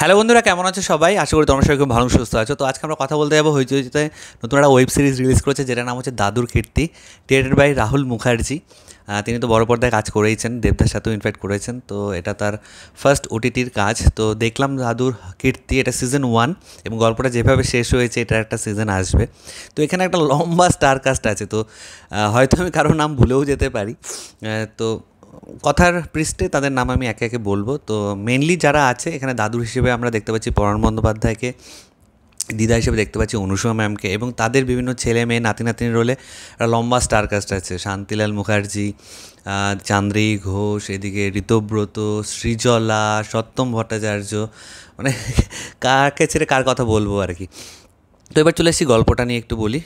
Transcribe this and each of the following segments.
hello বন্ধুরা কেমন আছো সবাই আশা করি তোমার সবাই খুব ভালো সুস্থ আছো তো আজকে আমরা কথা বলতে যাবো হইচইতে নতুন একটা ওয়েব সিরিজ রিলিজ করেছে যেটার নাম হচ্ছে দাদুর কীর্তি ক্রিয়েটেড বাই রাহুল মুখার্জি তিনি তো বড় পর্দায় কাজ করেইছেন দেবদার সাথেও ইনফ্যাক্ট করেছেন তো এটা তার ফার্স্ট ওটিটির কাজ তো দেখলাম দাদুর কীর্তি এটা সিজন ওয়ান এবং গল্পটা যেভাবে শেষ হয়েছে এটা একটা সিজন আসবে তো এখানে একটা লম্বা স্টার কাস্ট আছে তো হয়তো আমি কারোর নাম ভুলেও যেতে পারি তো কথার পৃষ্ঠে তাদের নাম আমি একে একে বলবো তো মেনলি যারা আছে এখানে দাদুর হিসেবে আমরা দেখতে পাচ্ছি পরাণ বন্দ্যোপাধ্যায়কে দিদা হিসেবে দেখতে পাচ্ছি অনুসুমা ম্যামকে এবং তাদের বিভিন্ন ছেলে মেয়ে নাতি নাতিনির রোলে লম্বা স্টার কাস্ট আছে শান্তিলাল মুখার্জি চান্দ্রী ঘোষ এদিকে ঋতব্রত শ্রীজলা সত্যম ভট্টাচার্য মানে কাকে ছেড়ে কার কথা বলবো আর কি তো এবার চলে এসেছি গল্পটা নিয়ে একটু বলি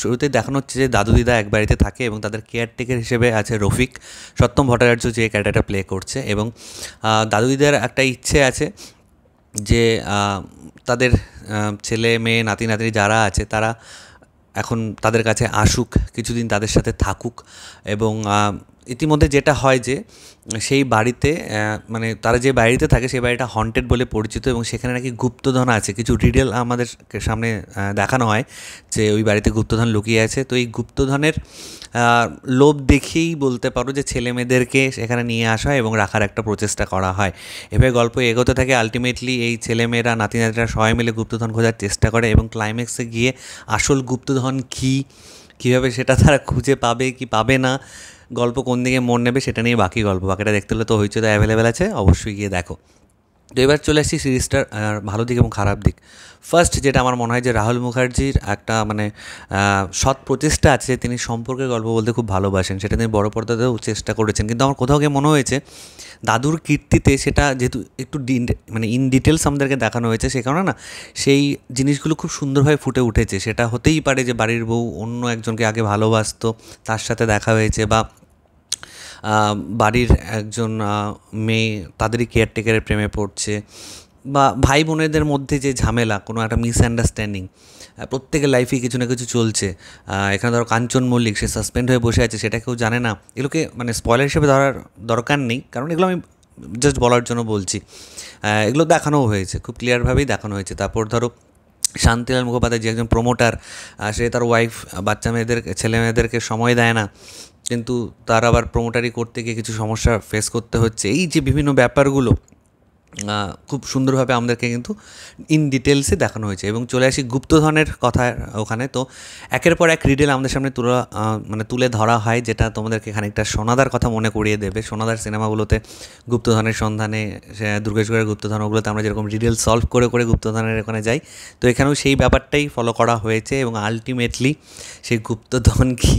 শুরুতে দেখানো হচ্ছে যে দাদু দিদা এক বাড়িতে থাকে এবং তাদের কেয়ারটেকার হিসেবে আছে রফিক সত্যম ভট্টাচার্য যে ক্যারেক্টারটা প্লে করছে এবং দাদু দিদার একটা ইচ্ছে আছে যে তাদের ছেলে মেয়ে নাতি নাতি যারা আছে তারা এখন তাদের কাছে আসুক কিছুদিন তাদের সাথে থাকুক এবং ইতিমধ্যে যেটা হয় যে সেই বাড়িতে মানে তারা যে বাড়িতে থাকে সেই বাড়িটা হন্টেড বলে পরিচিত এবং সেখানে নাকি গুপ্তধন আছে কিছু ডিটেল আমাদের সামনে দেখানো হয় যে ওই বাড়িতে গুপ্তধন লুকিয়ে আছে তো এই গুপ্তধনের লোভ দেখেই বলতে পারো যে ছেলে মেয়েদেরকে সেখানে নিয়ে আসা হয় এবং রাখার একটা প্রচেষ্টা করা হয় এভাবে গল্প এগোতে থাকে আলটিমেটলি এই ছেলেমেয়েরা নাতি নাতিরা সবাই মিলে গুপ্তধন খোঁজার চেষ্টা করে এবং ক্লাইম্যাক্সে গিয়ে আসল গুপ্তধন কী কীভাবে সেটা তারা খুঁজে পাবে কি পাবে না গল্প কোন দিকে মন নেবে সেটা নিয়ে বাকি গল্প বাকিটা দেখতে হলে তো হইচে তো অ্যাভেলেবেল আছে অবশ্যই গিয়ে দেখো তো এবার চলে আসছি সিরিজটার ভালো দিক এবং খারাপ দিক ফার্স্ট যেটা আমার মনে হয় যে রাহুল মুখার্জির একটা মানে সৎ প্রচেষ্টা আছে তিনি সম্পর্কের গল্প বলতে খুব ভালোবাসেন সেটা তিনি বড় পর্দাতেও চেষ্টা করেছেন কিন্তু আমার কোথাও গিয়ে মনে হয়েছে দাদুর কীর্তিতে সেটা যেহেতু একটু মানে ইন ডিটেলস আমাদেরকে দেখানো হয়েছে সে কারণে না সেই জিনিসগুলো খুব সুন্দরভাবে ফুটে উঠেছে সেটা হতেই পারে যে বাড়ির বউ অন্য একজনকে আগে ভালোবাসতো তার সাথে দেখা হয়েছে বা বাড়ির একজন মেয়ে তাদেরই কেয়ারটেকারের প্রেমে পড়ছে বা ভাই বোনেদের মধ্যে যে ঝামেলা কোনো একটা মিসআন্ডারস্ট্যান্ডিং প্রত্যেকের লাইফে কিছু না কিছু চলছে এখানে ধরো কাঞ্চন মল্লিক সে সাসপেন্ড হয়ে বসে আছে সেটা কেউ জানে না এগুলোকে মানে স্পয়লার হিসেবে ধরার দরকার নেই কারণ এগুলো আমি জাস্ট বলার জন্য বলছি এগুলো দেখানোও হয়েছে খুব ক্লিয়ারভাবেই দেখানো হয়েছে তারপর ধরো শান্তিলাল মুখোপাধ্যায় যে একজন প্রমোটার সে তার ওয়াইফ বাচ্চা মেয়েদের ছেলে মেয়েদেরকে সময় দেয় না কিন্তু তার আবার প্রোমোটারি করতে গিয়ে কিছু সমস্যা ফেস করতে হচ্ছে এই যে বিভিন্ন ব্যাপারগুলো খুব সুন্দরভাবে আমাদেরকে কিন্তু ইন ডিটেলসে দেখানো হয়েছে এবং চলে আসি গুপ্তধনের কথা ওখানে তো একের পর এক রিডেল আমাদের সামনে তুলে মানে তুলে ধরা হয় যেটা তোমাদেরকে খানিকটা সোনাদার কথা মনে করিয়ে দেবে সোনাদার সিনেমাগুলোতে গুপ্তধনের সন্ধানে দুর্গেশগড়ের গুপ্তধন ওগুলোতে আমরা যেরকম রিডেল সলভ করে করে গুপ্তধনের ওখানে যাই তো এখানেও সেই ব্যাপারটাই ফলো করা হয়েছে এবং আলটিমেটলি সেই গুপ্তধন কী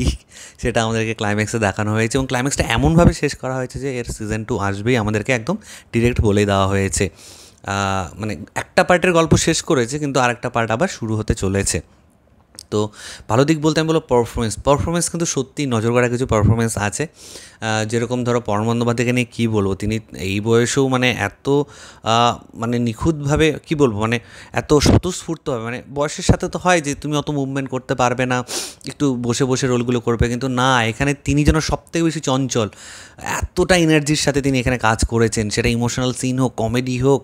সেটা আমাদেরকে ক্লাইম্যাক্সে দেখানো হয়েছে এবং ক্লাইম্যাক্সটা এমনভাবে শেষ করা হয়েছে যে এর সিজন টু আসবেই আমাদেরকে একদম ডিরেক্ট বলে দেওয়া হয়েছে হয়েছে মানে একটা পার্টের গল্প শেষ করেছে কিন্তু আরেকটা পার্ট আবার শুরু হতে চলেছে তো ভালো দিক বলতে আমি বলো পারফরমেন্স পারফরমেন্স কিন্তু সত্যি নজর করা কিছু পারফরমেন্স আছে যেরকম ধরো পরম বন্দ্যোপাধ্যায়কে নিয়ে কী বলবো তিনি এই বয়সেও মানে এত মানে নিখুঁতভাবে কি বলবো মানে এত স্বতঃস্ফূর্তভাবে মানে বয়সের সাথে তো হয় যে তুমি অত মুভমেন্ট করতে পারবে না একটু বসে বসে রোলগুলো করবে কিন্তু না এখানে তিনি যেন সবথেকে বেশি চঞ্চল এতটা এনার্জির সাথে তিনি এখানে কাজ করেছেন সেটা ইমোশনাল সিন হোক কমেডি হোক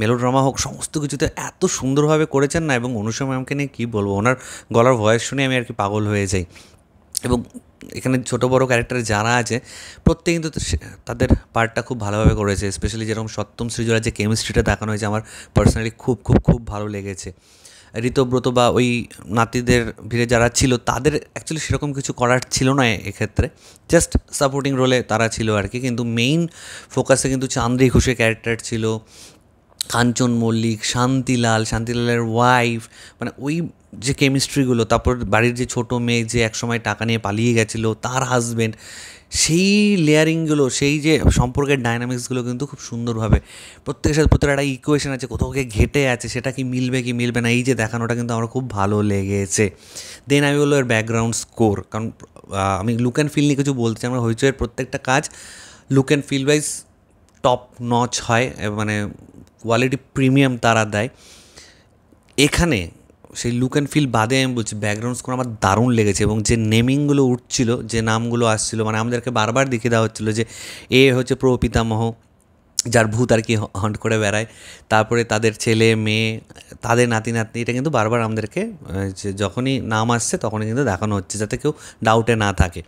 মেলোড্রামা হোক সমস্ত কিছুতে এত সুন্দরভাবে করেছেন না এবং অনুসয় ম্যামকে নিয়ে কী বলবো ওনার গলার ভয়েস শুনে আমি আর কি পাগল হয়ে যাই এবং এখানে ছোটো বড় ক্যারেক্টার যারা আছে প্রত্যেক কিন্তু তাদের পার্টটা খুব ভালোভাবে করেছে স্পেশালি যেরকম সপ্তম সৃজনের যে কেমিস্ট্রিটা দেখানো হয়েছে আমার পার্সোনালি খুব খুব খুব ভালো লেগেছে ঋতব্রত বা ওই নাতিদের ভিড়ে যারা ছিল তাদের অ্যাকচুয়ালি সেরকম কিছু করার ছিল না এক্ষেত্রে জাস্ট সাপোর্টিং রোলে তারা ছিল আর কি কিন্তু মেইন ফোকাসে কিন্তু চান্দ্রি ঘুষে ক্যারেক্টার ছিল কাঞ্চন মল্লিক শান্তিলাল শান্তিলালের ওয়াইফ মানে ওই যে কেমিস্ট্রিগুলো তারপর বাড়ির যে ছোট মেয়ে যে একসময় টাকা নিয়ে পালিয়ে গেছিলো তার হাজব্যান্ড সেই লেয়ারিংগুলো সেই যে সম্পর্কের ডায়নামিক্সগুলো কিন্তু খুব সুন্দরভাবে প্রত্যেকের সাথে প্রত্যেক একটা ইকুয়েশন আছে কোথাও কে ঘেটে আছে সেটা কি মিলবে কি মিলবে না এই যে দেখানোটা কিন্তু আমার খুব ভালো লেগেছে দেন আমি বললো এর ব্যাকগ্রাউন্ড স্কোর কারণ আমি লুক অ্যান্ড ফিল নিয়ে কিছু চাই আমরা হইচয়ের প্রত্যেকটা কাজ look and feel wise top notch হয় মানে কোয়ালিটি প্রিমিয়াম তারা দেয় এখানে সেই লুক অ্যান্ড ফিল বাদে আমি বলছি ব্যাকগ্রাউন্ড স্কোর আমার দারুণ লেগেছে এবং যে নেমিংগুলো উঠছিল যে নামগুলো আসছিল মানে আমাদেরকে বারবার দেখিয়ে দেওয়া হচ্ছিলো যে এ হচ্ছে প্রো পিতামহ যার ভূত আর কি হন্ট করে বেড়ায় তারপরে তাদের ছেলে মেয়ে তাদের নাতি নাতনি এটা কিন্তু বারবার আমাদেরকে যখনই নাম আসছে তখনই কিন্তু দেখানো হচ্ছে যাতে কেউ ডাউটে না থাকে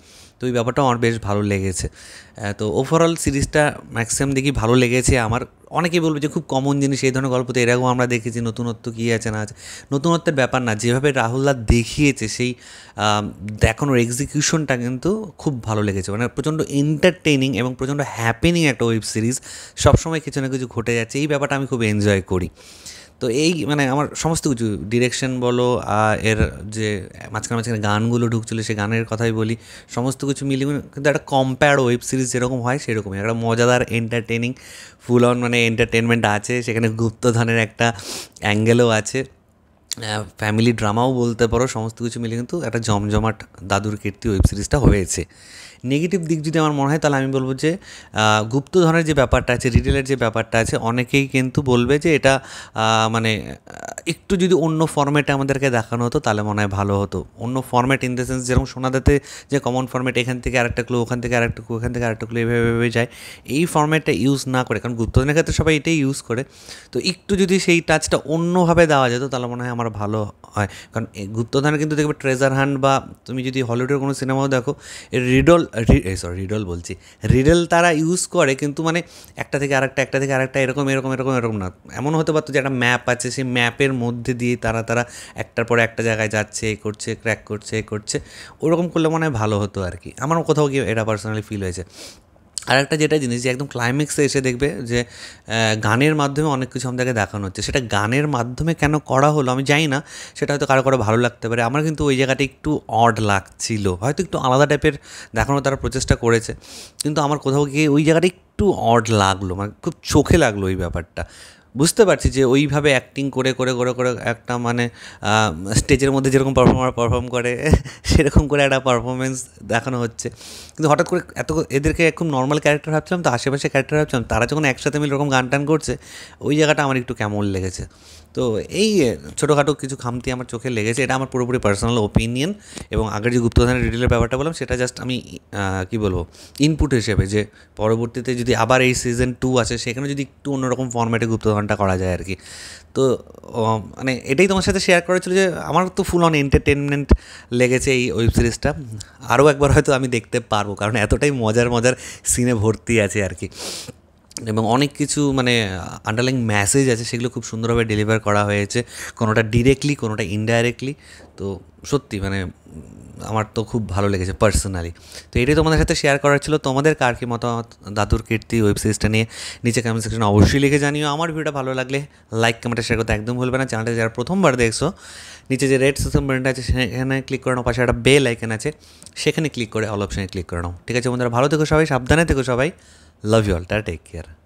তো ওই ব্যাপারটা আমার বেশ ভালো লেগেছে তো ওভারঅল সিরিজটা ম্যাক্সিমাম দেখি ভালো লেগেছে আমার অনেকে বলবে যে খুব কমন জিনিস এই ধরনের গল্পতে এরকম আমরা দেখেছি নতুনত্ব কী আছে না আছে নতুনত্বের ব্যাপার না যেভাবে রাহুলদা দেখিয়েছে সেই দেখানোর এক্সিকিউশনটা কিন্তু খুব ভালো লেগেছে মানে প্রচণ্ড এন্টারটেনিং এবং প্রচণ্ড হ্যাপেনিং একটা ওয়েব সিরিজ সবসময় কিছু না কিছু ঘটে যাচ্ছে এই ব্যাপারটা আমি খুব এনজয় করি তো এই মানে আমার সমস্ত কিছু ডিরেকশন বলো এর যে মাঝখানে মাঝখানে গানগুলো ঢুকছিল সে গানের কথাই বলি সমস্ত কিছু মিলিয়ে কিন্তু একটা কম্পেয়ার ওয়েব সিরিজ যেরকম হয় সেরকমই একটা মজাদার এন্টারটেনিং ফুল অন মানে এন্টারটেনমেন্ট আছে সেখানে গুপ্তধনের একটা অ্যাঙ্গেলও আছে ফ্যামিলি ড্রামাও বলতে পারো সমস্ত কিছু মিলে কিন্তু একটা জমজমাট দাদুর কীর্তি ওয়েব সিরিজটা হয়েছে নেগেটিভ দিক যদি আমার মনে হয় তাহলে আমি বলবো যে গুপ্তধনের যে ব্যাপারটা আছে রিটেলের যে ব্যাপারটা আছে অনেকেই কিন্তু বলবে যে এটা মানে একটু যদি অন্য ফর্ম্যাটে আমাদেরকে দেখানো হতো তাহলে মনে হয় ভালো হতো অন্য ফর্ম্যাট ইন দ্য সেন্স যেরকম সোনাদাতে যে কমন ফর্ম্যাট এখান থেকে আরেকটা ক্লু ওখান থেকে আরেকটা ক্লু ওখান থেকে আরেকটা ক্লু এভাবে এভাবে যায় এই ফর্ম্যাটটা ইউজ না করে কারণ গুপ্তধনের ক্ষেত্রে সবাই এটাই ইউজ করে তো একটু যদি সেই টাচটা অন্যভাবে দেওয়া যেত তাহলে মনে হয় আমার ভালো হয় কারণ গুপ্তধানে কিন্তু দেখবে ট্রেজার হান্ট বা তুমি যদি হলিউডের কোনো সিনেমাও দেখো রিডল সরি রিডল বলছি রিডল তারা ইউজ করে কিন্তু মানে একটা থেকে আরেকটা একটা থেকে আরেকটা এরকম এরকম এরকম এরকম না এমন হতে পারতো যে একটা ম্যাপ আছে সেই ম্যাপের মধ্যে দিয়ে তারা তারা একটার পর একটা জায়গায় যাচ্ছে এ করছে ক্র্যাক করছে এ করছে ওরকম করলে মনে হয় ভালো হতো আর কি আমার কোথাও গিয়ে এটা পার্সোনালি ফিল হয়েছে আর একটা যেটা জিনিস যে একদম ক্লাইম্যাক্সে এসে দেখবে যে গানের মাধ্যমে অনেক কিছু আমাদেরকে দেখানো হচ্ছে সেটা গানের মাধ্যমে কেন করা হলো আমি জানি না সেটা হয়তো কারো কারো ভালো লাগতে পারে আমার কিন্তু ওই জায়গাটা একটু অড লাগছিল হয়তো একটু আলাদা টাইপের দেখানো তারা প্রচেষ্টা করেছে কিন্তু আমার কোথাও গিয়ে ওই জায়গাটা একটু অড লাগলো মানে খুব চোখে লাগলো ওই ব্যাপারটা বুঝতে পারছি যে ওইভাবে অ্যাক্টিং করে করে করে করে একটা মানে স্টেজের মধ্যে যেরকম পারফর্মার পারফর্ম করে সেরকম করে একটা পারফরমেন্স দেখানো হচ্ছে কিন্তু হঠাৎ করে এত এদেরকে একদম নর্মাল ক্যারেক্টার ভাবছিলাম তো আশেপাশে ক্যারেক্টার ভাবছিলাম তারা যখন একসাথে মিলে এরকম গান টান করছে ওই জায়গাটা আমার একটু কেমন লেগেছে তো এই ছোটোখাটো কিছু খামতি আমার চোখে লেগেছে এটা আমার পুরোপুরি পার্সোনাল ওপিনিয়ন এবং আগের যে গুপ্তধানের ডিটেলের ব্যাপারটা বললাম সেটা জাস্ট আমি কি বলবো ইনপুট হিসেবে যে পরবর্তীতে যদি আবার এই সিজন টু আছে সেখানে যদি একটু অন্যরকম ফর্ম্যাটে গুপ্তধানটা করা যায় আর কি তো মানে এটাই তোমার সাথে শেয়ার করা ছিল যে আমার তো ফুল অন এন্টারটেনমেন্ট লেগেছে এই ওয়েব সিরিজটা আরও একবার হয়তো আমি দেখতে পারবো কারণ এতটাই মজার মজার সিনে ভর্তি আছে আর কি এবং অনেক কিছু মানে আন্ডারলাইন মেসেজ আছে সেগুলো খুব সুন্দরভাবে ডেলিভার করা হয়েছে কোনোটা ডিরেক্টলি কোনোটা ইনডাইরেক্টলি তো সত্যি মানে আমার তো খুব ভালো লেগেছে পার্সোনালি তো এটাই তোমাদের সাথে শেয়ার করার ছিল তোমাদের কার কি মতামত দাদুর কীর্তি ওয়েব সিরিজটা নিয়ে নিচে কমেন্ট সেকশনে অবশ্যই লিখে জানিও আমার ভিডিওটা ভালো লাগলে লাইক কমেন্টে শেয়ার করতে একদম ভুলবে না চ্যানেলটা যারা প্রথমবার দেখছো নিচে যে রেড সিস্টেম বাটনটা আছে সেখানে ক্লিক করে নাও পাশে একটা বেল আইকন আছে সেখানে ক্লিক করে অল অপশানে ক্লিক করে নাও ঠিক আছে বন্ধুরা ভালো থেকো সবাই সাবধানে থেকো সবাই love you all take care